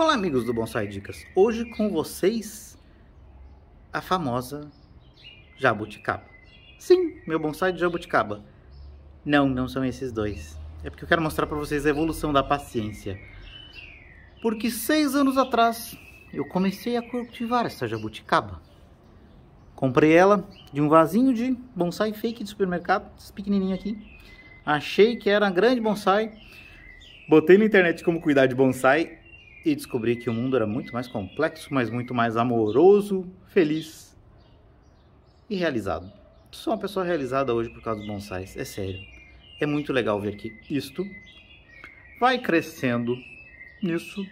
Olá, amigos do Bonsai Dicas. Hoje com vocês a famosa jabuticaba. Sim, meu bonsai de jabuticaba. Não, não são esses dois. É porque eu quero mostrar para vocês a evolução da paciência. Porque seis anos atrás eu comecei a cultivar essa jabuticaba. Comprei ela de um vasinho de bonsai fake de supermercado, esse pequenininho aqui. Achei que era um grande bonsai. Botei na internet como cuidar de bonsai e descobri que o mundo era muito mais complexo, mas muito mais amoroso, feliz e realizado. Sou uma pessoa realizada hoje por causa dos bonsais, é sério. É muito legal ver que isto vai crescendo nisso,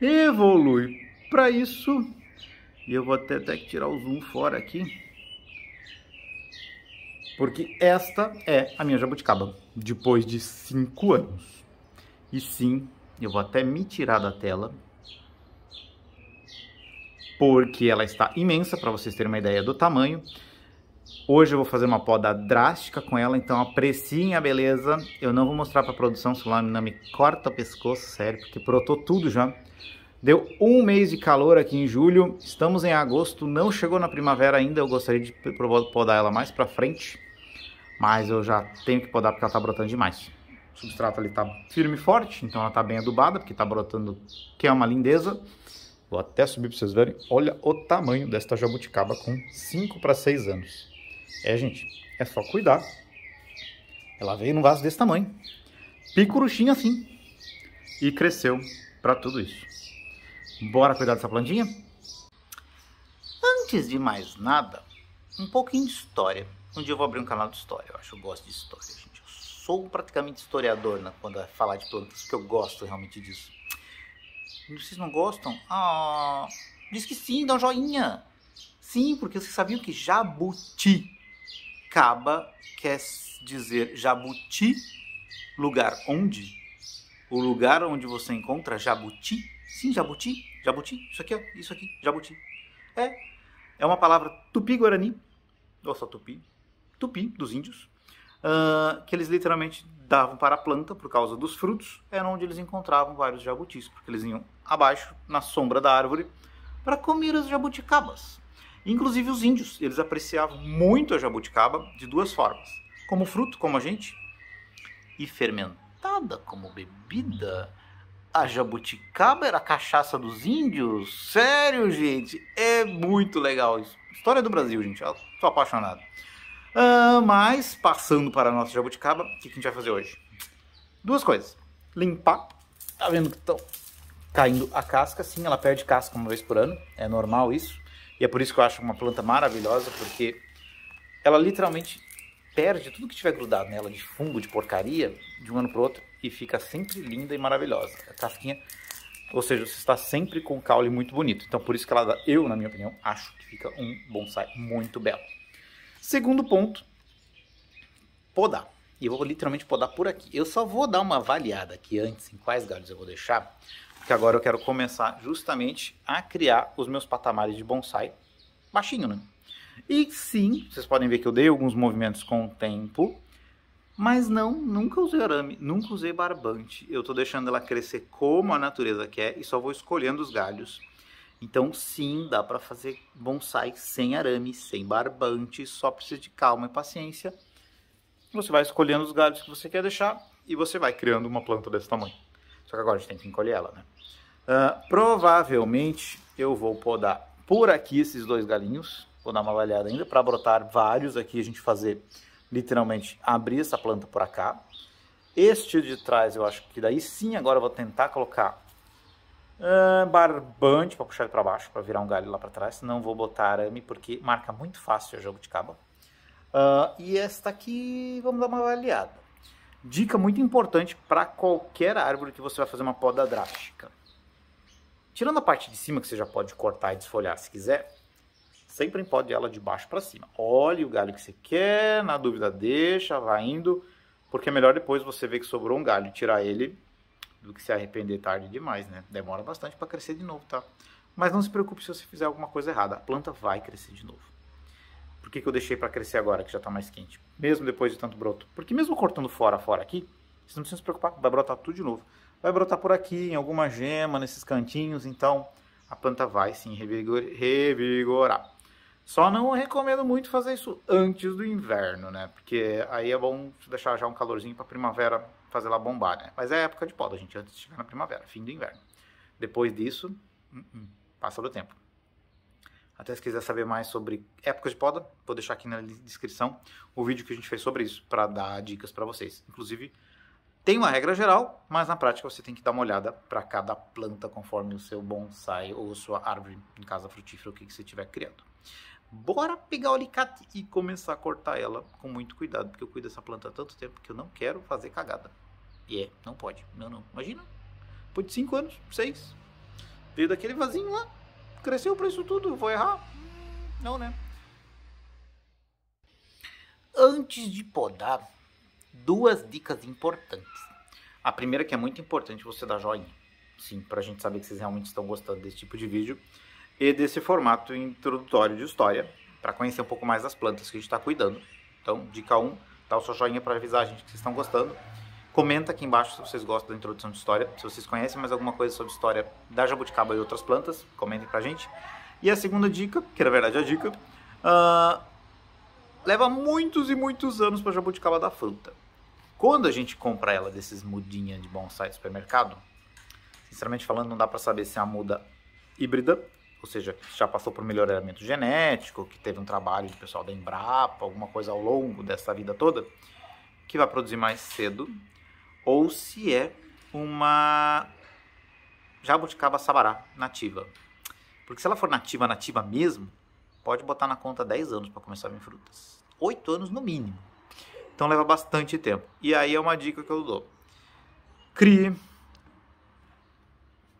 evolui para isso. E eu vou até, até tirar o zoom fora aqui. Porque esta é a minha jabuticaba, depois de 5 anos. E sim, eu vou até me tirar da tela, porque ela está imensa, para vocês terem uma ideia do tamanho. Hoje eu vou fazer uma poda drástica com ela, então apreciem a beleza. Eu não vou mostrar para a produção, senão ela me corta o pescoço, sério, porque brotou tudo já. Deu um mês de calor aqui em julho, estamos em agosto, não chegou na primavera ainda, eu gostaria de podar ela mais para frente, mas eu já tenho que podar porque ela está brotando demais o substrato ali tá firme e forte, então ela tá bem adubada, porque tá brotando, que é uma lindeza. Vou até subir para vocês verem. Olha o tamanho desta jabuticaba com 5 para 6 anos. É, gente, é só cuidar. Ela veio num vaso desse tamanho. Picuruchinha assim. E cresceu para tudo isso. Bora cuidar dessa plantinha? Antes de mais nada, um pouquinho de história. Um dia eu vou abrir um canal de história. Eu acho que eu gosto de história, gente sou praticamente historiador né, quando é falar de plantas, porque eu gosto realmente disso. Vocês não gostam? Ah, diz que sim, dá um joinha. Sim, porque vocês sabiam que Jabuti? Caba quer dizer jabuti, lugar onde? O lugar onde você encontra jabuti? Sim, jabuti, jabuti, isso aqui, ó, isso aqui, jabuti. É, é uma palavra tupi-guarani, ou só tupi, tupi dos índios, uh, que eles literalmente davam para a planta por causa dos frutos, era onde eles encontravam vários jabutis, porque eles iam abaixo, na sombra da árvore, para comer as jabuticabas. Inclusive os índios, eles apreciavam muito a jabuticaba de duas formas: como fruto, como a gente, e fermentada como bebida. A jabuticaba era a cachaça dos índios? Sério, gente? É muito legal isso. História do Brasil, gente. Eu sou apaixonado. Uh, mas, passando para a nossa jabuticaba, o que, que a gente vai fazer hoje? Duas coisas. Limpar. Tá vendo que estão caindo a casca. Sim, ela perde casca uma vez por ano. É normal isso. E é por isso que eu acho uma planta maravilhosa, porque ela literalmente perde tudo que tiver grudado nela de fungo, de porcaria, de um ano para o outro, e fica sempre linda e maravilhosa. A casquinha, ou seja, você está sempre com o caule muito bonito. Então, por isso que ela eu, na minha opinião, acho que fica um bonsai muito belo. Segundo ponto, podar. E eu vou literalmente podar por aqui. Eu só vou dar uma avaliada aqui antes em quais galhos eu vou deixar, porque agora eu quero começar justamente a criar os meus patamares de bonsai baixinho, né? E sim, vocês podem ver que eu dei alguns movimentos com o tempo, mas não, nunca usei arame, nunca usei barbante. Eu estou deixando ela crescer como a natureza quer e só vou escolhendo os galhos então, sim, dá para fazer bonsai sem arame, sem barbante, só precisa de calma e paciência. Você vai escolhendo os galhos que você quer deixar e você vai criando uma planta desse tamanho. Só que agora a gente tem que encolher ela, né? Uh, provavelmente eu vou podar por aqui esses dois galinhos. Vou dar uma avaliada ainda para brotar vários aqui. A gente fazer literalmente abrir essa planta por cá. Este de trás eu acho que daí sim agora eu vou tentar colocar Uh, barbante para puxar para baixo, para virar um galho lá para trás. Não vou botar arame porque marca muito fácil o jogo de cabo. Uh, e esta aqui, vamos dar uma avaliada. Dica muito importante para qualquer árvore que você vai fazer uma poda drástica. Tirando a parte de cima, que você já pode cortar e desfolhar se quiser, sempre empode ela de baixo para cima. Olhe o galho que você quer, na dúvida deixa, vai indo, porque é melhor depois você ver que sobrou um galho e tirar ele do que se arrepender tarde demais, né? Demora bastante para crescer de novo, tá? Mas não se preocupe se você fizer alguma coisa errada, a planta vai crescer de novo. Por que, que eu deixei para crescer agora, que já está mais quente? Mesmo depois de tanto broto. Porque mesmo cortando fora, fora aqui, você não precisa se preocupar, vai brotar tudo de novo. Vai brotar por aqui, em alguma gema, nesses cantinhos, então a planta vai sim revigor... revigorar. Só não recomendo muito fazer isso antes do inverno, né? Porque aí é bom deixar já um calorzinho para primavera fazer ela bombar, né? Mas é época de poda, gente, antes de chegar na primavera, fim do inverno. Depois disso, uh -uh, passa do tempo. Até se quiser saber mais sobre épocas de poda, vou deixar aqui na descrição o vídeo que a gente fez sobre isso, para dar dicas para vocês. Inclusive, tem uma regra geral, mas na prática você tem que dar uma olhada para cada planta conforme o seu bonsai ou sua árvore, em casa frutífera, o que, que você estiver criando bora pegar o alicate e começar a cortar ela com muito cuidado, porque eu cuido dessa planta há tanto tempo que eu não quero fazer cagada. E é, não pode. Não, não. Imagina, depois de 5 anos, 6, veio daquele vasinho lá, cresceu para isso tudo, vou errar? Não, né? Antes de podar, duas dicas importantes. A primeira que é muito importante, você dar joinha. Sim, para a gente saber que vocês realmente estão gostando desse tipo de vídeo e desse formato introdutório de história, para conhecer um pouco mais das plantas que a gente está cuidando. Então, dica 1, dá o seu joinha para avisar a gente que vocês estão gostando. Comenta aqui embaixo se vocês gostam da introdução de história, se vocês conhecem mais alguma coisa sobre história da jabuticaba e outras plantas, comentem pra gente. E a segunda dica, que na verdade é a dica, uh, leva muitos e muitos anos para jabuticaba dar fruta. Quando a gente compra ela desses mudinhas de bonsai do supermercado, sinceramente falando, não dá para saber se é a muda híbrida ou seja, que já passou por melhoramento genético, que teve um trabalho do pessoal da Embrapa, alguma coisa ao longo dessa vida toda, que vai produzir mais cedo, ou se é uma jabuticaba sabará nativa. Porque se ela for nativa, nativa mesmo, pode botar na conta 10 anos para começar a vir frutas. 8 anos no mínimo. Então leva bastante tempo. E aí é uma dica que eu dou. Crie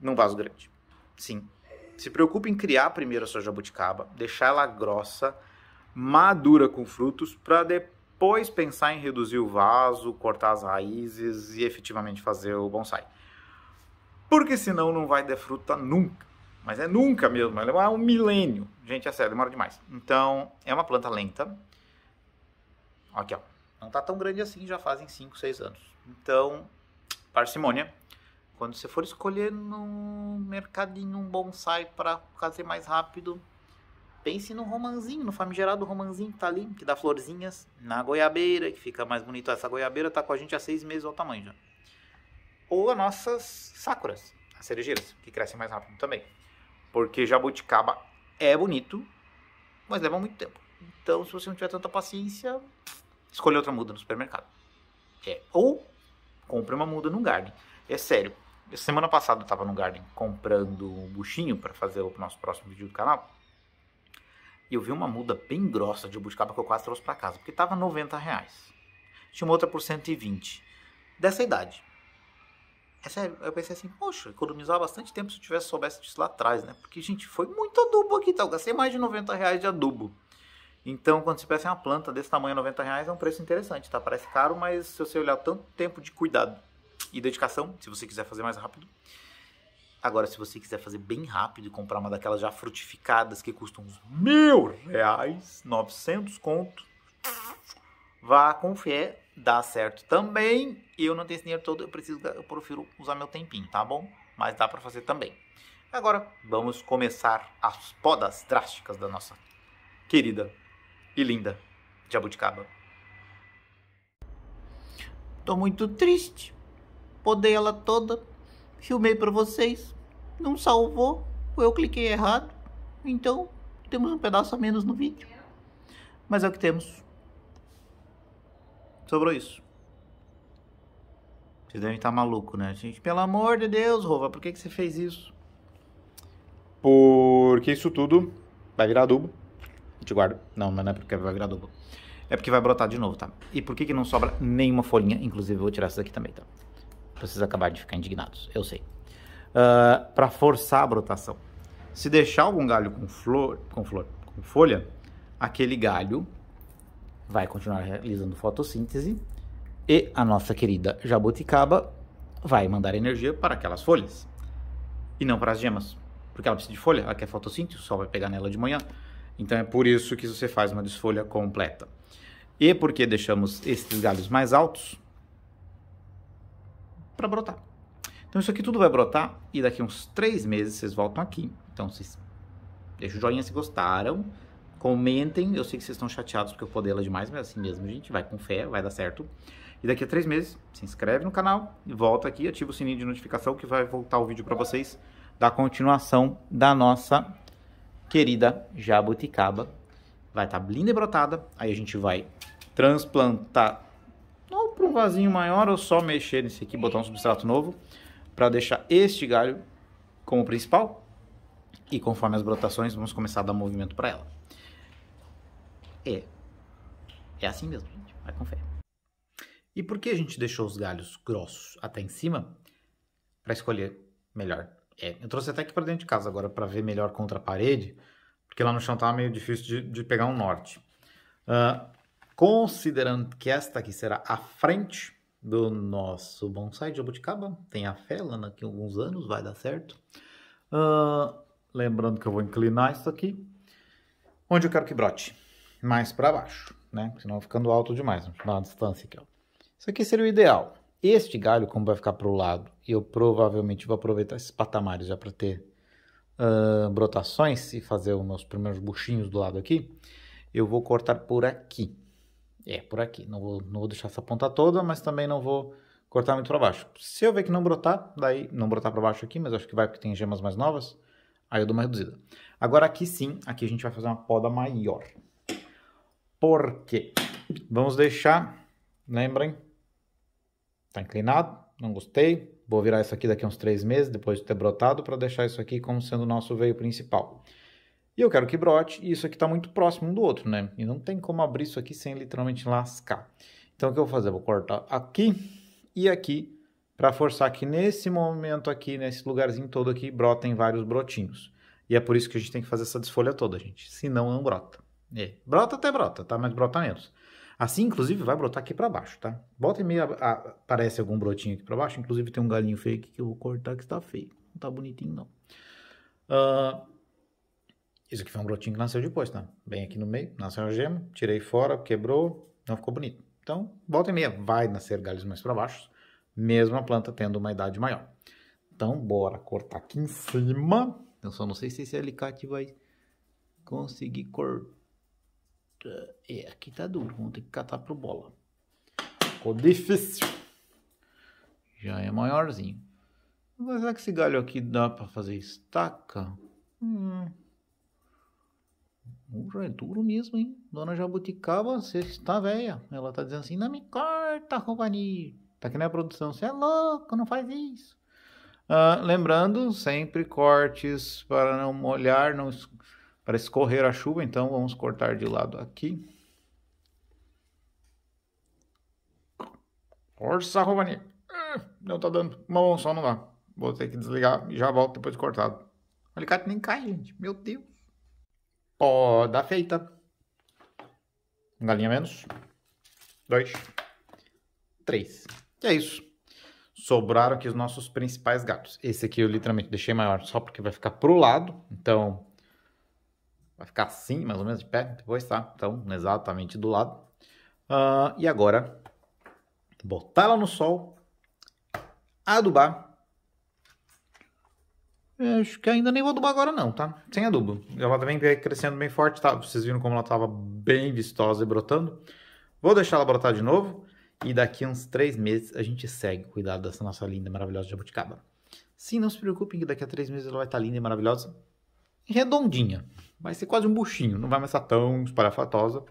num vaso grande. Sim, se preocupe em criar primeiro a sua jabuticaba, deixar ela grossa, madura com frutos, para depois pensar em reduzir o vaso, cortar as raízes e efetivamente fazer o bonsai. Porque senão não vai dar fruta nunca. Mas é nunca mesmo, é um milênio. Gente, é sério, demora demais. Então, é uma planta lenta. Aqui, ó. Não tá tão grande assim, já fazem 5, 6 anos. Então, parcimônia, quando você for escolher num mercadinho um bonsai para fazer mais rápido, pense no romanzinho, no famigerado romanzinho que tá ali, que dá florzinhas, na goiabeira, que fica mais bonito. Essa goiabeira tá com a gente há seis meses, olha o tamanho já. Ou as nossas sakuras, as cerejeiras, que crescem mais rápido também. Porque jabuticaba é bonito, mas leva muito tempo. Então, se você não tiver tanta paciência, escolha outra muda no supermercado. É. Ou compre uma muda num garden. É sério. Semana passada eu tava no Garden comprando um buchinho para fazer o nosso próximo vídeo do canal. E eu vi uma muda bem grossa de buchicaba que eu quase trouxe para casa, porque tava 90 reais. Tinha uma outra por 120. Dessa idade. essa é, eu pensei assim, poxa, economizava bastante tempo se eu tivesse soubesse disso lá atrás, né? Porque, gente, foi muito adubo aqui, tá? Eu gastei mais de 90 reais de adubo. Então, quando você pensa em uma planta desse tamanho, 90 reais é um preço interessante, tá? Parece caro, mas se você olhar tanto tempo de cuidado e dedicação, se você quiser fazer mais rápido. Agora, se você quiser fazer bem rápido e comprar uma daquelas já frutificadas que custam uns mil reais, 900 conto, vá com fé, dá certo também. Eu não tenho esse dinheiro todo, eu preciso, eu prefiro usar meu tempinho, tá bom? Mas dá para fazer também. Agora, vamos começar as podas drásticas da nossa querida e linda jabuticaba. Tô muito triste Podei ela toda, filmei para vocês, não salvou, eu cliquei errado, então temos um pedaço a menos no vídeo. Mas é o que temos. Sobrou isso. Vocês devem estar tá maluco, né? Gente, pelo amor de Deus, Rova, por que, que você fez isso? Porque isso tudo vai virar adubo. te guardo. Não, mas não é porque vai virar adubo. É porque vai brotar de novo, tá? E por que, que não sobra nenhuma folhinha? Inclusive, eu vou tirar essa daqui também, tá? Vocês acabaram de ficar indignados, eu sei. Uh, ah, para forçar a brotação. Se deixar algum galho com flor, com flor, com folha, aquele galho vai continuar realizando fotossíntese e a nossa querida jabuticaba vai mandar energia para aquelas folhas e não para as gemas, porque ela precisa de folha, ela quer fotossíntese, o sol vai pegar nela de manhã. Então é por isso que você faz uma desfolha completa. E porque deixamos esses galhos mais altos, para brotar. Então isso aqui tudo vai brotar e daqui uns três meses vocês voltam aqui. Então vocês deixem o joinha se gostaram, comentem. Eu sei que vocês estão chateados porque eu ela demais, mas assim mesmo, gente, vai com fé, vai dar certo. E daqui a três meses, se inscreve no canal e volta aqui, ativa o sininho de notificação que vai voltar o vídeo para vocês da continuação da nossa querida jabuticaba. Vai estar tá linda e brotada, aí a gente vai transplantar ou para um vasinho maior, ou só mexer nesse aqui, botar um substrato novo, para deixar este galho como principal. E conforme as brotações, vamos começar a dar movimento para ela. É, é assim mesmo, gente. Vai com fé. E por que a gente deixou os galhos grossos até em cima? Para escolher melhor. É, eu trouxe até aqui para dentro de casa agora para ver melhor contra a parede, porque lá no chão estava meio difícil de, de pegar um norte. Uh, Considerando que esta aqui será a frente do nosso bonsai de jabuticaba, tem a fé, lá daqui a alguns anos vai dar certo. Uh, lembrando que eu vou inclinar isso aqui, onde eu quero que brote, mais para baixo, né? Senão ficando alto demais, na uma distância aqui, ó. Isso aqui seria o ideal. Este galho, como vai ficar para o lado, eu provavelmente vou aproveitar esses patamares já para ter uh, brotações e fazer os meus primeiros buchinhos do lado aqui. Eu vou cortar por aqui. É, por aqui. Não vou, não vou deixar essa ponta toda, mas também não vou cortar muito para baixo. Se eu ver que não brotar, daí não brotar para baixo aqui, mas acho que vai porque tem gemas mais novas, aí eu dou uma reduzida. Agora aqui sim, aqui a gente vai fazer uma poda maior. Por quê? Vamos deixar, lembrem, tá inclinado, não gostei. Vou virar isso aqui daqui a uns três meses, depois de ter brotado, para deixar isso aqui como sendo o nosso veio principal. E eu quero que brote, e isso aqui está muito próximo um do outro, né? E não tem como abrir isso aqui sem literalmente lascar. Então o que eu vou fazer? Eu vou cortar aqui e aqui para forçar que nesse momento aqui, nesse lugarzinho todo aqui, brotem vários brotinhos. E é por isso que a gente tem que fazer essa desfolha toda, gente. Senão não brota. É. Brota até brota, tá? Mas brota menos. Assim, inclusive, vai brotar aqui para baixo, tá? Volta e meia aparece algum brotinho aqui para baixo. Inclusive, tem um galinho feio aqui que eu vou cortar que está feio. Não tá bonitinho, não. Uh, isso aqui foi um brotinho que nasceu depois, tá? Bem aqui no meio, nasceu a gema, tirei fora, quebrou, não ficou bonito. Então, volta e meia, vai nascer galhos mais para baixo, mesmo a planta tendo uma idade maior. Então, bora cortar aqui em cima. Eu só não sei se esse alicate vai conseguir cortar. É, aqui tá duro, vamos ter que catar pro bola. Ficou difícil. Já é maiorzinho. Mas será que esse galho aqui dá para fazer estaca? Hum duro mesmo, hein? Dona Jabuticaba, você está velha. Ela tá dizendo assim, não me corta, companhia. Tá que nem a produção, você é louco, não faz isso. Ah, lembrando, sempre cortes para não molhar, não, para escorrer a chuva. Então, vamos cortar de lado aqui. Força, Romania. Hum, não tá dando. Uma mão só não dá. Vou ter que desligar e já volto depois de cortado. O alicate nem cai, gente. Meu Deus. Poda feita. Galinha menos. Dois. Três. E é isso. Sobraram aqui os nossos principais gatos. Esse aqui eu literalmente deixei maior só porque vai ficar pro lado. Então, vai ficar assim, mais ou menos, de pé. Depois tá, então, exatamente do lado. Uh, e agora, botar lá no sol, adubar é, acho que ainda nem vou adubar agora não, tá? Sem adubo. Ela também vem crescendo bem forte, tá? Vocês viram como ela estava bem vistosa e brotando. Vou deixar ela brotar de novo. E daqui uns três meses a gente segue cuidado dessa nossa linda, maravilhosa jabuticaba. Sim, não se preocupem que daqui a três meses ela vai estar tá linda e maravilhosa. Redondinha. Vai ser quase um buchinho. Não vai mais estar tá tão espalhafatosa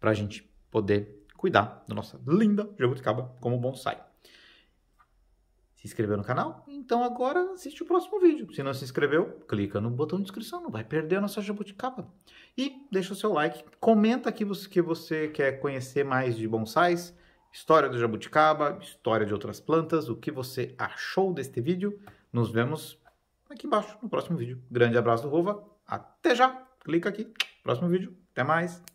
pra gente poder cuidar da nossa linda jabuticaba como bonsai. Se inscreveu no canal? Então agora assiste o próximo vídeo. Se não se inscreveu, clica no botão de inscrição, não vai perder a nossa jabuticaba. E deixa o seu like, comenta aqui que você quer conhecer mais de bonsais, história do jabuticaba, história de outras plantas, o que você achou deste vídeo. Nos vemos aqui embaixo no próximo vídeo. Grande abraço do Rova, até já! Clica aqui, próximo vídeo, até mais!